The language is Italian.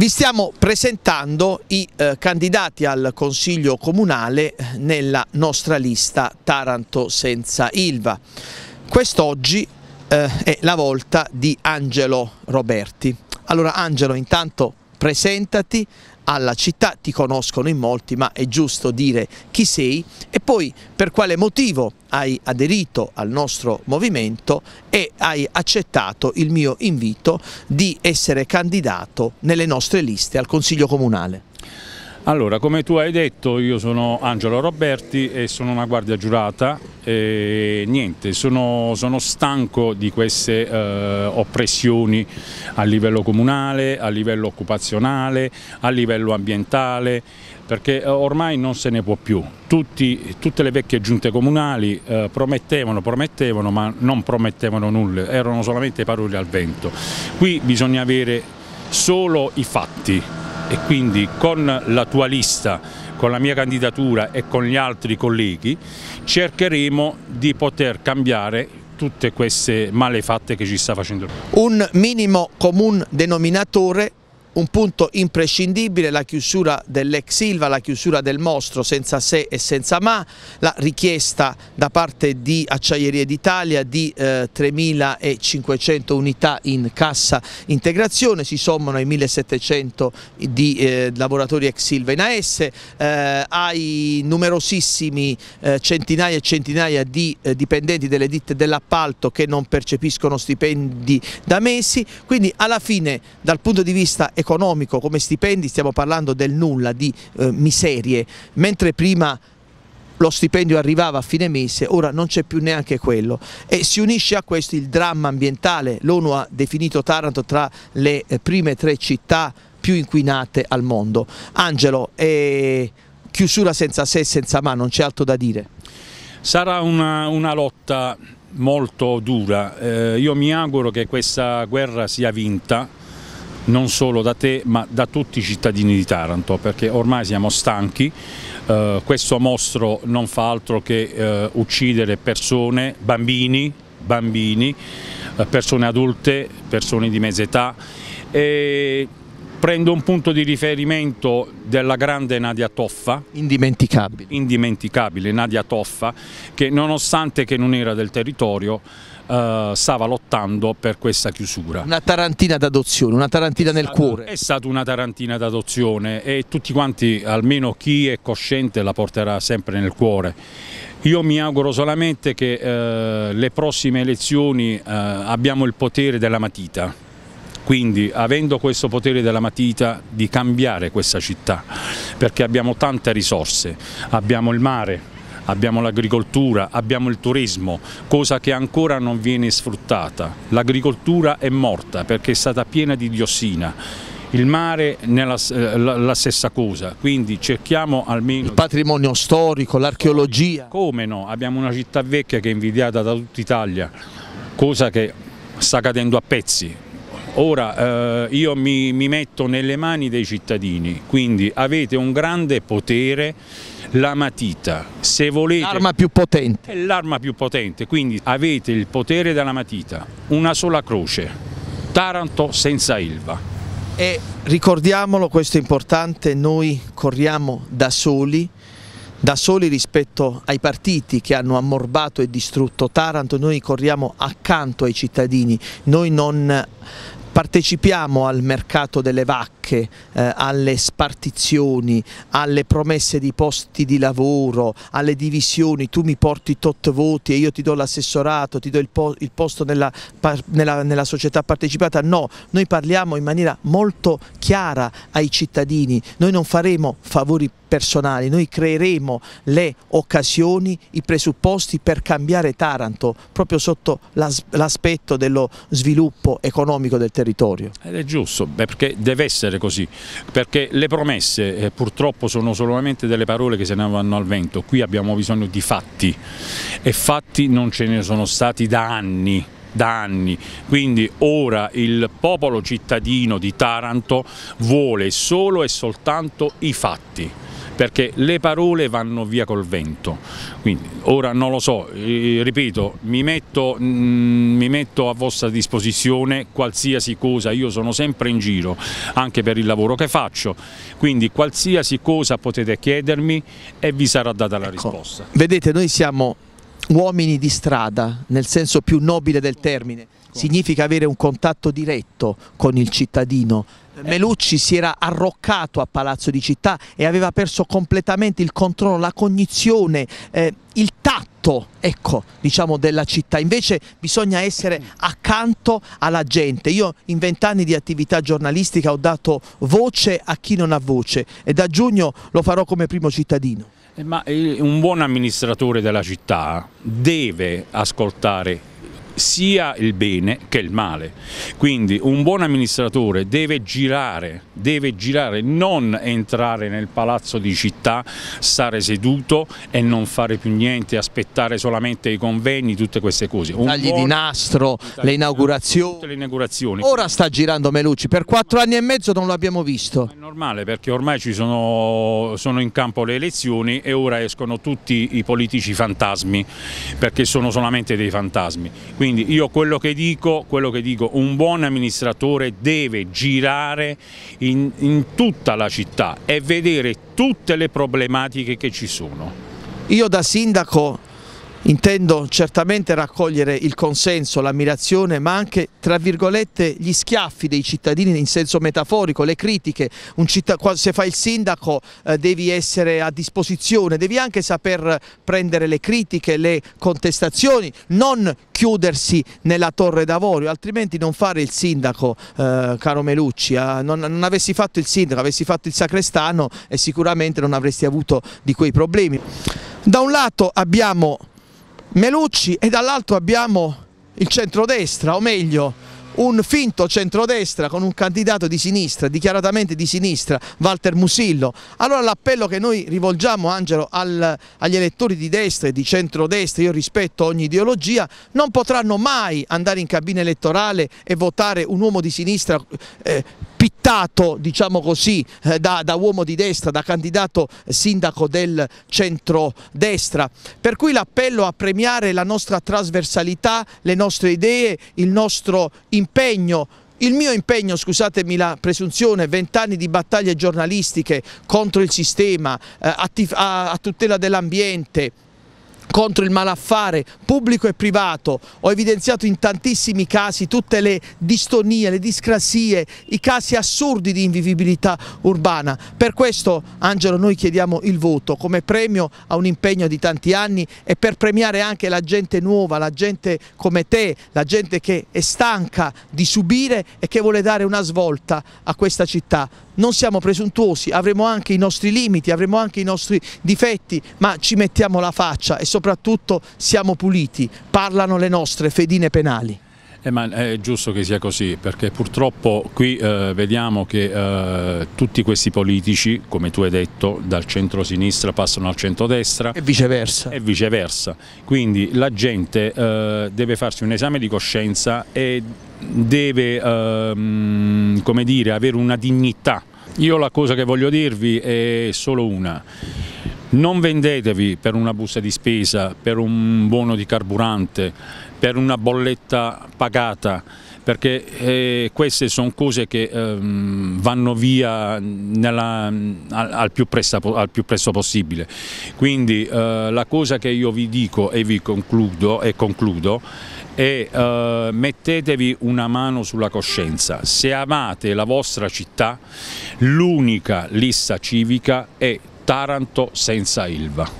Vi stiamo presentando i eh, candidati al Consiglio Comunale eh, nella nostra lista Taranto senza Ilva. Quest'oggi eh, è la volta di Angelo Roberti. Allora Angelo intanto presentati, alla città, ti conoscono in molti ma è giusto dire chi sei e poi per quale motivo hai aderito al nostro movimento e hai accettato il mio invito di essere candidato nelle nostre liste al Consiglio Comunale. Allora, come tu hai detto, io sono Angelo Roberti e sono una guardia giurata e niente, sono, sono stanco di queste eh, oppressioni a livello comunale, a livello occupazionale, a livello ambientale, perché eh, ormai non se ne può più. Tutti, tutte le vecchie giunte comunali eh, promettevano, promettevano, ma non promettevano nulla, erano solamente parole al vento. Qui bisogna avere solo i fatti e quindi con la tua lista, con la mia candidatura e con gli altri colleghi cercheremo di poter cambiare tutte queste malefatte che ci sta facendo. Un minimo comune denominatore un punto imprescindibile la chiusura dell'ex Silva, la chiusura del mostro senza se e senza ma, la richiesta da parte di Acciaierie d'Italia di eh, 3.500 unità in cassa integrazione, si sommano ai 1.700 di eh, lavoratori ex Silva in AS, eh, ai numerosissimi eh, centinaia e centinaia di eh, dipendenti delle ditte dell'appalto che non percepiscono stipendi da mesi, quindi alla fine dal punto di vista economico economico, come stipendi stiamo parlando del nulla, di eh, miserie, mentre prima lo stipendio arrivava a fine mese, ora non c'è più neanche quello e si unisce a questo il dramma ambientale, l'ONU ha definito Taranto tra le eh, prime tre città più inquinate al mondo. Angelo, è chiusura senza sé e senza ma, non c'è altro da dire. Sarà una, una lotta molto dura, eh, io mi auguro che questa guerra sia vinta non solo da te ma da tutti i cittadini di Taranto perché ormai siamo stanchi, eh, questo mostro non fa altro che eh, uccidere persone, bambini, bambini eh, persone adulte, persone di mezza età e prendo un punto di riferimento della grande Nadia Toffa. Indimenticabile. Indimenticabile, Nadia Toffa, che nonostante che non era del territorio eh, stava lottando per questa chiusura. Una tarantina d'adozione, una tarantina è nel stato, cuore. È stata una tarantina d'adozione e tutti quanti, almeno chi è cosciente, la porterà sempre nel cuore. Io mi auguro solamente che eh, le prossime elezioni eh, abbiamo il potere della matita quindi avendo questo potere della matita di cambiare questa città, perché abbiamo tante risorse, abbiamo il mare, abbiamo l'agricoltura, abbiamo il turismo, cosa che ancora non viene sfruttata. L'agricoltura è morta perché è stata piena di diossina. Il mare è eh, la, stessa cosa, quindi cerchiamo almeno... Il patrimonio storico, l'archeologia... Come no? Abbiamo una città vecchia che è invidiata da tutta Italia, cosa che sta cadendo a pezzi, Ora eh, io mi, mi metto nelle mani dei cittadini, quindi avete un grande potere la matita. Se volete l'arma più potente. l'arma più potente, quindi avete il potere della matita, una sola croce. Taranto senza Ilva. E ricordiamolo, questo è importante, noi corriamo da soli, da soli rispetto ai partiti che hanno ammorbato e distrutto Taranto, noi corriamo accanto ai cittadini, noi non partecipiamo al mercato delle vacche anche eh, alle spartizioni, alle promesse di posti di lavoro, alle divisioni, tu mi porti tot voti e io ti do l'assessorato, ti do il, po il posto nella, nella, nella società partecipata, no, noi parliamo in maniera molto chiara ai cittadini, noi non faremo favori personali, noi creeremo le occasioni, i presupposti per cambiare Taranto proprio sotto l'aspetto dello sviluppo economico del territorio. Ed è giusto, perché deve essere così, perché le promesse eh, purtroppo sono solamente delle parole che se ne vanno al vento, qui abbiamo bisogno di fatti e fatti non ce ne sono stati da anni da anni, quindi ora il popolo cittadino di Taranto vuole solo e soltanto i fatti perché le parole vanno via col vento, quindi ora non lo so, ripeto, mi metto, mm, mi metto a vostra disposizione qualsiasi cosa, io sono sempre in giro anche per il lavoro che faccio, quindi qualsiasi cosa potete chiedermi e vi sarà data la ecco, risposta. Vedete, noi siamo uomini di strada, nel senso più nobile del termine, significa avere un contatto diretto con il cittadino. Melucci si era arroccato a Palazzo di Città e aveva perso completamente il controllo, la cognizione, eh, il tatto ecco, diciamo, della città. Invece bisogna essere accanto alla gente. Io in vent'anni di attività giornalistica ho dato voce a chi non ha voce e da giugno lo farò come primo cittadino. Eh, ma eh, un buon amministratore della città deve ascoltare sia il bene che il male. Quindi un buon amministratore deve girare, deve girare, non entrare nel palazzo di città, stare seduto e non fare più niente, aspettare solamente i convegni, tutte queste cose. Un Tagli buon... di nastro, le inaugurazioni. le inaugurazioni. Ora sta girando Melucci, per quattro anni e mezzo non l'abbiamo visto. È normale perché ormai ci sono, sono in campo le elezioni e ora escono tutti i politici fantasmi perché sono solamente dei fantasmi. Quindi quindi io quello che dico, quello che dico un buon amministratore deve girare in, in tutta la città e vedere tutte le problematiche che ci sono. Io da sindaco Intendo certamente raccogliere il consenso, l'ammirazione, ma anche, tra virgolette, gli schiaffi dei cittadini in senso metaforico, le critiche. se fai il sindaco eh, devi essere a disposizione, devi anche saper prendere le critiche, le contestazioni, non chiudersi nella torre d'avorio, altrimenti non fare il sindaco, eh, caro Melucci. Eh, non, non avessi fatto il sindaco, avessi fatto il sacrestano e sicuramente non avresti avuto di quei problemi. Da un lato abbiamo Melucci e dall'altro abbiamo il centrodestra, o meglio un finto centrodestra con un candidato di sinistra, dichiaratamente di sinistra, Walter Musillo. Allora l'appello che noi rivolgiamo, Angelo, al, agli elettori di destra e di centrodestra, io rispetto ogni ideologia, non potranno mai andare in cabina elettorale e votare un uomo di sinistra eh, pittato diciamo così eh, da, da, uomo di destra, da candidato sindaco del centro-destra. Per cui l'appello a premiare la nostra trasversalità, le nostre idee, il nostro impegno il mio impegno, scusatemi la presunzione, vent'anni di battaglie giornalistiche contro il sistema, eh, a tutela dell'ambiente, contro il malaffare pubblico e privato, ho evidenziato in tantissimi casi tutte le distonie, le discrasie, i casi assurdi di invivibilità urbana. Per questo Angelo noi chiediamo il voto come premio a un impegno di tanti anni e per premiare anche la gente nuova, la gente come te, la gente che è stanca di subire e che vuole dare una svolta a questa città non siamo presuntuosi, avremo anche i nostri limiti, avremo anche i nostri difetti, ma ci mettiamo la faccia e soprattutto siamo puliti, parlano le nostre fedine penali. Eh, ma eh, è giusto che sia così perché purtroppo qui eh, vediamo che eh, tutti questi politici, come tu hai detto, dal centro-sinistra passano al centro-destra e viceversa. E viceversa. Quindi la gente eh, deve farsi un esame di coscienza e deve ehm, dire, avere una dignità io la cosa che voglio dirvi è solo una non vendetevi per una busta di spesa, per un buono di carburante, per una bolletta pagata, perché eh, queste sono cose che eh, vanno via nella, al, al, più presta, al, più presto possibile. Quindi eh, la cosa che io vi dico e vi concludo, e concludo è eh, mettetevi una mano sulla coscienza. Se amate la vostra città, l'unica lista civica è Taranto senza Ilva.